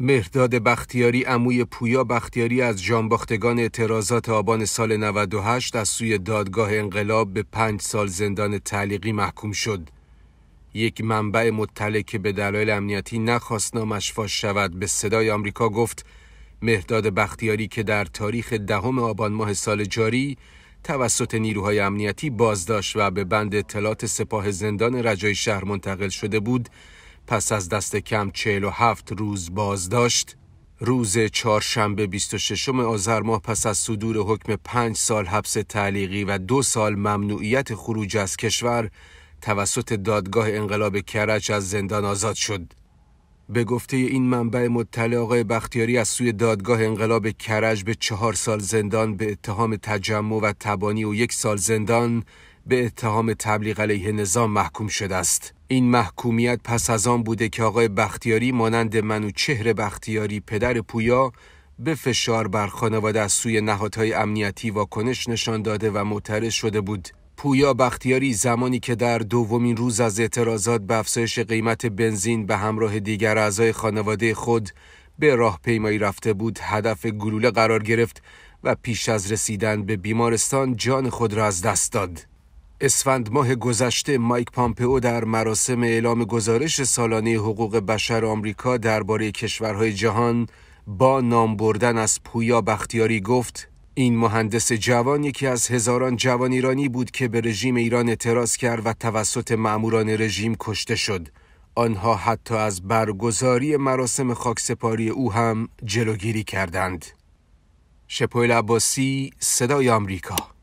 مهداد بختیاری اموی پویا بختیاری از جانباختگان اعتراضات آبان سال 98 از سوی دادگاه انقلاب به پنج سال زندان تعلیقی محکوم شد. یک منبع مطلع که به دلایل امنیتی نخواست نامش فاش شود به صدای آمریکا گفت مهداد بختیاری که در تاریخ دهم آبان ماه سال جاری توسط نیروهای امنیتی بازداشت و به بند اطلاعات سپاه زندان رجای شهر منتقل شده بود پس از دست کم 47 روز بازداشت روز چهارشنبه 26 آذر ماه پس از صدور حکم پنج سال حبس تعلیقی و دو سال ممنوعیت خروج از کشور توسط دادگاه انقلاب کرج از زندان آزاد شد. به گفته این منبع مطلع آقای بختیاری از سوی دادگاه انقلاب کرج به چهار سال زندان به اتهام تجمع و تبانی و یک سال زندان به اتهام تبلیغ علیه نظام محکوم شده است این محکومیت پس از آن بوده که آقای بختیاری مانند منو چهر بختیاری پدر پویا به فشار بر خانواده از سوی نهادهای امنیتی واکنش نشان داده و معترض شده بود پویا بختیاری زمانی که در دومین روز از اعتراضات به افزایش قیمت بنزین به همراه دیگر اعضای خانواده خود به راه پیمایی رفته بود هدف گلوله قرار گرفت و پیش از رسیدن به بیمارستان جان خود را از دست داد اسفند ماه گذشته مایک پامپئو در مراسم اعلام گزارش سالانه حقوق بشر آمریکا درباره کشورهای جهان با نام بردن از پویا بختیاری گفت این مهندس جوان یکی از هزاران جوان ایرانی بود که به رژیم ایران اعتراض کرد و توسط ماموران رژیم کشته شد آنها حتی از برگزاری مراسم خاکسپاری او هم جلوگیری کردند شپویل عباسی صدای آمریکا